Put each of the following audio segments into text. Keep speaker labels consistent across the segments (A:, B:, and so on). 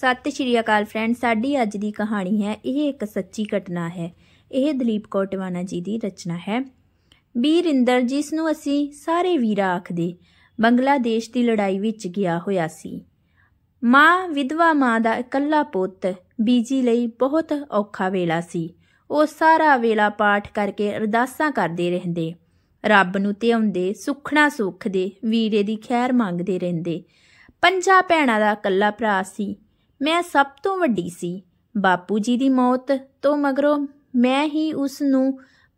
A: ਸਤਿ ਸ਼੍ਰੀ ਅਕਾਲ ਫਰੈਂਡ ਸਾਡੀ ਅੱਜ ਦੀ ਕਹਾਣੀ ਹੈ ਇਹ ਇੱਕ ਸੱਚੀ ਘਟਨਾ ਹੈ ਇਹ ਦਲੀਪ ਕੌਰ ਟਿਵਾਣਾ ਜੀ ਦੀ ਰਚਨਾ ਹੈ ਬੀਰਿੰਦਰ ਜਿਸ ਨੂੰ ਅਸੀਂ ਸਾਰੇ ਵੀਰਾ ਆਖਦੇ ਬੰਗਲਾਦੇਸ਼ ਦੀ ਲੜਾਈ ਵਿੱਚ ਗਿਆ ਹੋਇਆ ਸੀ ਮਾਂ ਵਿਧਵਾ ਮਾਂ ਦਾ ਇਕੱਲਾ ਪੁੱਤ ਬੀਜੀ ਲਈ ਬਹੁਤ ਔਖਾ ਵੇਲਾ ਸੀ ਉਹ ਸਾਰਾ ਵੇਲਾ ਪਾਠ ਕਰਕੇ ਅਰਦਾਸਾਂ ਕਰਦੇ ਰਹਿੰਦੇ ਰੱਬ ਨੂੰ ਧਿਆਉਂਦੇ ਸੁਖਣਾ ਸੁਖ ਦੇ ਵੀਰੇ ਦੀ ਖੈਰ ਮੰਗਦੇ ਰਹਿੰਦੇ ਪੰਜਾ ਭੈਣਾ ਦਾ ਇਕੱਲਾ ਭਰਾ ਸੀ ਮੈਂ ਸਭ ਤੋਂ ਵੱਡੀ ਸੀ ਬਾਪੂ ਜੀ ਦੀ ਮੌਤ ਤੋਂ ਮਗਰੋਂ ਮੈਂ ਹੀ ਉਸ ਨੂੰ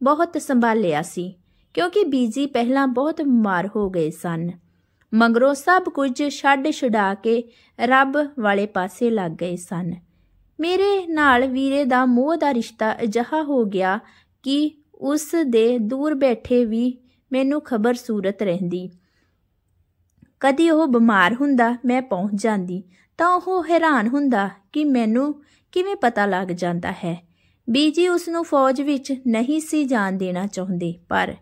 A: ਬਹੁਤ ਸੰਭਾਲਿਆ ਸੀ ਕਿਉਂਕਿ ਬੀਜੀ ਪਹਿਲਾਂ ਬਹੁਤ ਬਿਮਾਰ ਹੋ ਗਏ ਸਨ ਮਗਰੋਂ ਸਭ ਕੁਝ ਛੱਡ ਛੁਡਾ ਕੇ ਰੱਬ ਵਾਲੇ ਪਾਸੇ ਲੱਗ ਗਏ ਸਨ ਮੇਰੇ ਨਾਲ ਵੀਰੇ ਦਾ ਮੋਹ ਦਾ ਰਿਸ਼ਤਾ ਅਜਿਹਾ ਹੋ ਗਿਆ ਕਿ ਉਸ ਦੇ ਦੂਰ ਬੈਠੇ ਵੀ ਮੈਨੂੰ ਖਬਰ ਸੂਰਤ ਰਹਿੰਦੀ ਕਦੀ ਉਹ ਬਿਮਾਰ ਹੁੰਦਾ ਮੈਂ ਪਹੁੰਚ ਜਾਂਦੀ ਤਾਂ ਉਹ ਹੈਰਾਨ ਹੁੰਦਾ ਕਿ ਮੈਨੂੰ ਕਿਵੇਂ ਪਤਾ ਲੱਗ ਜਾਂਦਾ ਹੈ ਬੀਜੀ ਉਸ ਨੂੰ ਫੌਜ ਵਿੱਚ ਨਹੀਂ ਸੀ ਜਾਣ ਦੇਣਾ ਚਾਹੁੰਦੇ ਪਰ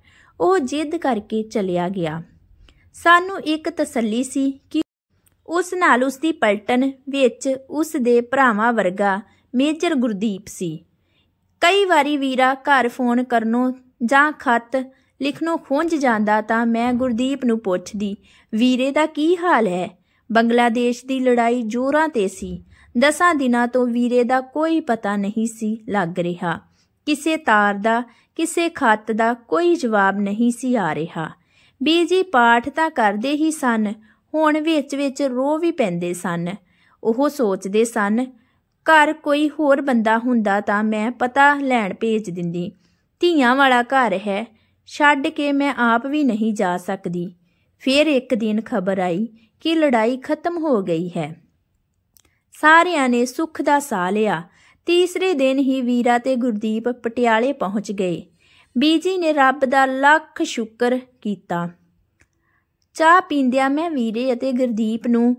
A: ਉਹ ਜਿੱਦ ਕਰਕੇ ਚਲਿਆ ਗਿਆ ਸਾਨੂੰ ਇੱਕ ਤਸੱਲੀ ਸੀ ਕਿ ਉਸ ਨਾਲ ਉਸ ਦੀ ਪਲਟਨ ਵਿੱਚ ਉਸ ਦੇ ਭਰਾਵਾਂ ਵਰਗਾ ਮੇਜਰ ਗੁਰਦੀਪ ਸੀ ਕਈ ਵਾਰੀ ਵੀਰਾ ਘਰ ਫੋਨ ਕਰਨੋਂ ਜਾਂ ਖੱਤ ਲਿਖਣੋ ਖੁੰਝ ਜਾਂਦਾ ਤਾਂ ਮੈਂ ਗੁਰਦੀਪ ਨੂੰ ਪੁੱਛਦੀ ਵੀਰੇ ਦਾ ਕੀ ਹਾਲ ਹੈ ਬੰਗਲਾਦੇਸ਼ ਦੀ ਲੜਾਈ ਜੋਰਾਂ ਤੇ ਸੀ ਦਸਾਂ ਦਿਨਾਂ ਤੋਂ ਵੀਰੇ ਦਾ ਕੋਈ ਪਤਾ ਨਹੀਂ ਸੀ ਲੱਗ ਰਿਹਾ ਕਿਸੇ ਤਾਰ ਦਾ ਕਿਸੇ ਖੱਤ ਦਾ ਕੋਈ ਜਵਾਬ ਨਹੀਂ ਸੀ ਆ ਰਿਹਾ ਬੀਜੀ ਪਾਠ ਤਾਂ ਕਰਦੇ ਹੀ ਸਨ ਹੁਣ ਵਿੱਚ-ਵਿੱਚ ਰੋ ਵੀ ਪੈਂਦੇ ਸਨ ਉਹ ਸੋਚਦੇ ਸਨ ਘਰ ਕੋਈ ਹੋਰ ਬੰਦਾ ਹੁੰਦਾ ਤਾਂ ਮੈਂ ਪਤਾ ਲੈਣ ਭੇਜ ਦਿੰਦੀ ਧੀਆਂ ਵਾਲਾ ਘਰ ਹੈ ਛੱਡ ਕੇ ਮੈਂ ਆਪ ਵੀ ਨਹੀਂ ਜਾ ਸਕਦੀ ਫਿਰ ਇੱਕ ਦਿਨ ਖਬਰ ਆਈ ਕਿ ਲੜਾਈ ਖਤਮ ਹੋ ਗਈ ਹੈ ਸਾਰਿਆਂ ਨੇ ਸੁੱਖ ਦਾ ਸਾਹ ਲਿਆ ਤੀਸਰੇ ਦਿਨ ਹੀ ਵੀਰਾ ਤੇ ਗੁਰਦੀਪ ਪਟਿਆਲੇ ਪਹੁੰਚ ਗਏ ਬੀਜੀ ਨੇ ਰੱਬ ਦਾ ਲੱਖ ਸ਼ੁਕਰ ਕੀਤਾ ਚਾਹ ਪੀਂਦਿਆਂ ਮੈਂ ਵੀਰੇ ਅਤੇ ਗੁਰਦੀਪ ਨੂੰ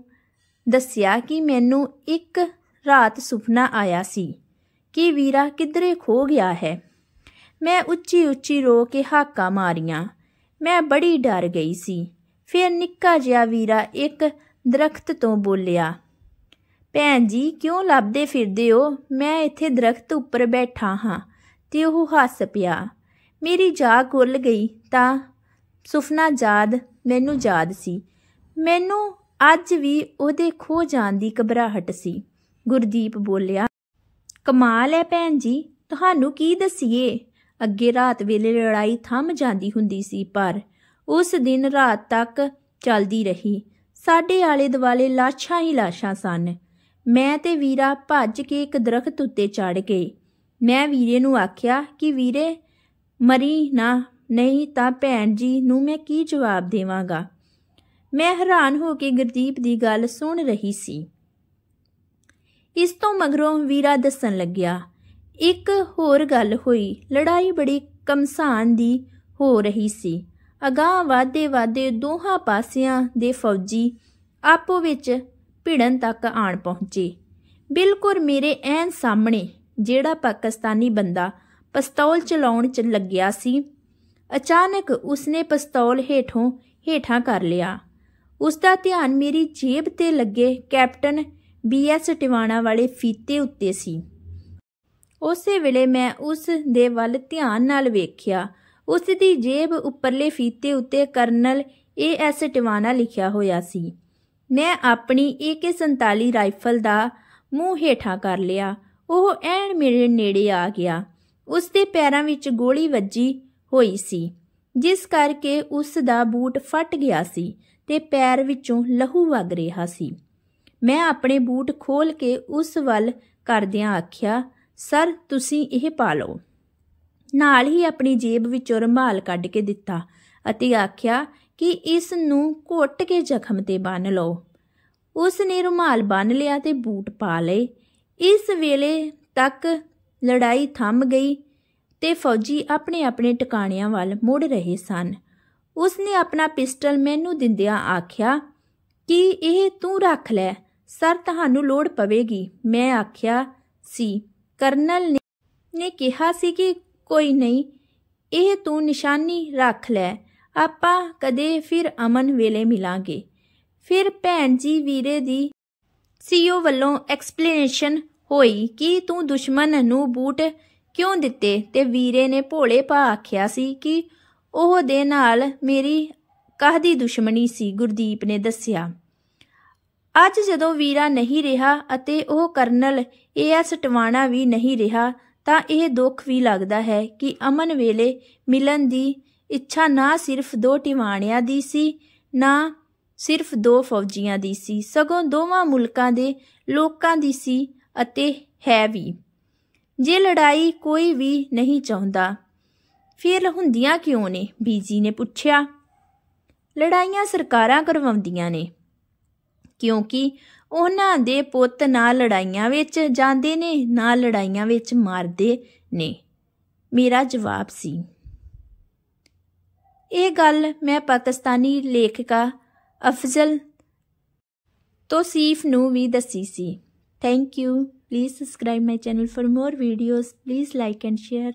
A: ਦੱਸਿਆ ਕਿ ਮੈਨੂੰ ਇੱਕ ਰਾਤ ਸੁਪਨਾ ਆਇਆ ਸੀ ਕਿ ਵੀਰਾ ਕਿਧਰੇ ਖੋ ਗਿਆ ਹੈ ਮੈਂ ਉੱਚੀ ਉੱਚੀ ਰੋ ਕੇ ਹਾਕਾ ਮਾਰੀਆਂ ਮੈਂ ਬੜੀ ਡਰ ਗਈ ਸੀ ਫਿਰ ਨਿੱਕਾ ਜਿਹਾ ਵੀਰਾ ਇੱਕ ਦਰਖਤ ਤੋਂ ਬੋਲਿਆ ਭੈਣ ਜੀ ਕਿਉਂ ਲੱਭਦੇ ਫਿਰਦੇ ਹੋ ਮੈਂ ਇੱਥੇ ਦਰਖਤ ਉੱਪਰ ਬੈਠਾ ਹਾਂ ਤੇ ਉਹ ਹੱਸ ਪਿਆ ਮੇਰੀ ਜਾਗ ਖੁੱਲ ਗਈ ਤਾਂ ਸੁਫਨਾ ਯਾਦ ਮੈਨੂੰ ਯਾਦ ਸੀ ਮੈਨੂੰ ਅੱਜ ਵੀ ਉਹਦੇ ਖੋ ਜਾਣ ਦੀ ਘਬਰਾਹਟ ਸੀ ਗੁਰਦੀਪ ਬੋਲਿਆ ਕਮਾਲ ਹੈ ਭੈਣ ਜੀ ਤੁਹਾਨੂੰ ਕੀ ਦਸੀਏ ਅੱਗੇ ਰਾਤ ਵੇਲੇ ਲੜਾਈ ਥੰਮ ਜਾਂਦੀ ਹੁੰਦੀ ਸੀ ਪਰ ਉਸ ਦਿਨ ਰਾਤ ਤੱਕ ਚੱਲਦੀ ਰਹੀ ਸਾਡੇ ਆਲੇ ਦੁਆਲੇ ਲਾਸ਼ਾਂ ਹੀ ਲਾਸ਼ਾਂ ਸਨ ਮੈਂ ਤੇ ਵੀਰਾ ਭੱਜ ਕੇ ਇੱਕ ਦਰਖਤ ਉੱਤੇ ਚੜ ਗਏ ਮੈਂ ਵੀਰੇ ਨੂੰ ਆਖਿਆ ਕਿ ਵੀਰੇ ਮਰੀ ਨਾ ਨਹੀਂ ਤਾਂ ਭੈਣ ਜੀ ਨੂੰ ਮੈਂ ਕੀ ਜਵਾਬ ਦੇਵਾਂਗਾ ਮੈਂ ਹੈਰਾਨ ਹੋ ਕੇ ਗੁਰਦੀਪ ਦੀ ਗੱਲ ਸੁਣ ਰਹੀ ਸੀ ਇਸ ਤੋਂ ਮਗਰੋਂ ਵੀਰਾ ਦੱਸਣ ਲੱਗਿਆ ਇੱਕ ਹੋਰ ਗੱਲ ਹੋਈ ਲੜਾਈ ਬੜੀ ਕਮਸਾਨ ਦੀ ਹੋ ਰਹੀ ਸੀ ਅਗਾ ਵਾਦੇ ਵਾਦੇ ਦੋਹਾਂ ਪਾਸਿਆਂ ਦੇ ਫੌਜੀ ਆਪੋ ਵਿੱਚ ਭਿੜਨ ਤੱਕ ਆਣ ਪਹੁੰਚੇ ਬਿਲਕੁਲ ਮੇਰੇ ਐਨ ਸਾਹਮਣੇ ਜਿਹੜਾ ਪਾਕਿਸਤਾਨੀ ਬੰਦਾ ਪਿਸਤੌਲ ਚਲਾਉਣ ਚ ਲੱਗਿਆ ਸੀ ਅਚਾਨਕ ਉਸਨੇ ਪਿਸਤੌਲ ਹੇਠੋਂ ਹੇਠਾਂ ਕਰ ਲਿਆ ਉਸ ਦਾ ਧਿਆਨ ਮੇਰੀ ਜੇਬ ਤੇ ਲੱਗੇ ਕੈਪਟਨ ਬੀਐਸ ਟਿਵਾਣਾ ਵਾਲੇ ਫੀਤੇ ਉੱਤੇ ਸੀ ਉਸੇ ਵੇਲੇ ਮੈਂ ਉਸ ਦੇ ਵੱਲ ਧਿਆਨ ਨਾਲ ਵੇਖਿਆ ਉਸ ਦੀ ਜੇਬ ਉੱਪਰਲੇ ਫੀਤੇ ਉੱਤੇ ਕਰਨਲ ਏ ਐਸ ਟਿਵਾਨਾ ਲਿਖਿਆ ਹੋਇਆ ਸੀ ਮੈਂ ਆਪਣੀ AK47 ਰਾਈਫਲ ਦਾ ਮੂੰਹ ਹੇਠਾਂ ਕਰ ਲਿਆ ਉਹ ਐਣ ਮੇਰੇ ਨੇੜੇ ਆ ਗਿਆ ਉਸ ਦੇ ਪੈਰਾਂ ਵਿੱਚ ਗੋਲੀ ਵੱਜੀ ਹੋਈ ਸੀ ਜਿਸ ਕਰਕੇ ਉਸ ਦਾ ਬੂਟ ਫਟ ਗਿਆ ਸੀ ਤੇ ਪੈਰ ਵਿੱਚੋਂ ਲਹੂ ਵਗ ਰਿਹਾ ਸੀ ਮੈਂ ਆਪਣੇ ਬੂਟ ਖੋਲ ਕੇ ਉਸ ਵੱਲ ਕਰਦਿਆਂ ਆਖਿਆ ਸਰ ਤੁਸੀਂ ਇਹ ਪਾ ਲਓ ਨਾਲ ਹੀ ਆਪਣੀ ਜੇਬ ਵਿੱਚੋਂ ਰੁਮਾਲ ਕੱਢ ਕੇ ਦਿੱਤਾ ਅਤੇ ਆਖਿਆ ਕਿ ਇਸ ਨੂੰ ਘੁੱਟ ਕੇ ਜ਼ਖਮ ਤੇ ਬੰਨ ਲਓ ਉਸ ਨੇ ਰੁਮਾਲ ਬੰਨ ਲਿਆ ਤੇ ਬੂਟ ਪਾ ਲਏ ਇਸ ਵੇਲੇ ਤੱਕ ਲੜਾਈ ਥੰਮ ਗਈ ਤੇ ਫੌਜੀ ਆਪਣੇ ਆਪਣੇ ਟਿਕਾਣਿਆਂ ਵੱਲ ਮੁੜ ਰਹੇ ਸਨ ਉਸ ਨੇ ਆਪਣਾ ਪਿਸਟਲ ਮੈਨੂੰ ਦਿੰਦਿਆਂ ਆਖਿਆ ਕਿ ਇਹ ਤੂੰ ਰੱਖ ਲੈ ਸਰ ਤੁਹਾਨੂੰ ਲੋੜ ਪਵੇਗੀ ਮੈਂ ਆਖਿਆ ਸੀ ਕਰਨਲ ਨੇ ਕਿਹਾ ਸੀ ਕਿ ਕੋਈ ਨਹੀਂ ਇਹ ਤੂੰ ਨਿਸ਼ਾਨੀ ਰੱਖ ਲੈ ਆਪਾਂ ਕਦੇ ਫਿਰ ਅਮਨ ਵੇਲੇ ਮਿਲਾਂਗੇ ਫਿਰ ਭੈਣ ਜੀ ਵੀਰੇ ਦੀ ਸੀਓ ਵੱਲੋਂ ਐਕਸਪਲੇਨੇਸ਼ਨ ਹੋਈ ਕਿ ਤੂੰ ਦੁਸ਼ਮਣ ਨੂੰ ਬੂਟ ਕਿਉਂ ਦਿੱਤੇ ਤੇ ਵੀਰੇ ਨੇ ਭੋਲੇ ਪਾ ਆਖਿਆ ਸੀ ਕਿ ਉਹ ਦੇ ਨਾਲ ਮੇਰੀ ਕਾਹਦੀ ਦੁਸ਼ਮਣੀ ਸੀ ਗੁਰਦੀਪ ਨੇ ਦੱਸਿਆ ਅੱਜ ਜਦੋਂ ਵੀਰਾ ਨਹੀਂ ਰਿਹਾ ਅਤੇ ਉਹ ਕਰਨਲ ਏਐਸ ਟਵਾਣਾ ਵੀ ਨਹੀਂ ਰਿਹਾ ਤਾਂ ਇਹ ਦੁੱਖ ਵੀ ਲੱਗਦਾ ਹੈ ਕਿ ਅਮਨ ਵੇਲੇ ਮਿਲਣ ਦੀ ਇੱਛਾ ਨਾ ਸਿਰਫ ਦੋ ਟਿਵਾਣਿਆਂ ਦੀ ਸੀ ਨਾ ਸਿਰਫ ਦੋ ਫੌਜੀਆਂ ਦੀ ਸੀ ਸਗੋਂ ਦੋਵਾਂ ਮੁਲਕਾਂ ਦੇ ਲੋਕਾਂ ਦੀ ਸੀ ਅਤੇ ਹੈ ਵੀ ਜੇ ਲੜਾਈ ਕੋਈ ਵੀ ਨਹੀਂ ਚਾਹੁੰਦਾ ਫਿਰ ਹੁੰਦੀਆਂ ਕਿਉਂ ਨੇ ਬੀਜੀ ਨੇ ਪੁੱਛਿਆ ਲੜਾਈਆਂ ਸਰਕਾਰਾਂ ਕਰਵਾਉਂਦੀਆਂ ਨੇ ਕਿਉਂਕਿ ਉਹਨਾਂ ਦੇ ਪੁੱਤ ਨਾਲ ਲੜਾਈਆਂ ਵਿੱਚ ਜਾਂਦੇ ਨੇ ਨਾ ਲੜਾਈਆਂ ਵਿੱਚ ਮਾਰਦੇ ਨੇ ਮੇਰਾ ਜਵਾਬ ਸੀ ਇਹ ਗੱਲ ਮੈਂ ਪਾਕਿਸਤਾਨੀ ਲੇਖਕਾ ਅਫਜ਼ਲ ਤੋਸੀਫ ਨੂੰ ਵੀ ਦੱਸੀ ਸੀ thank you please subscribe my channel for more videos please like and share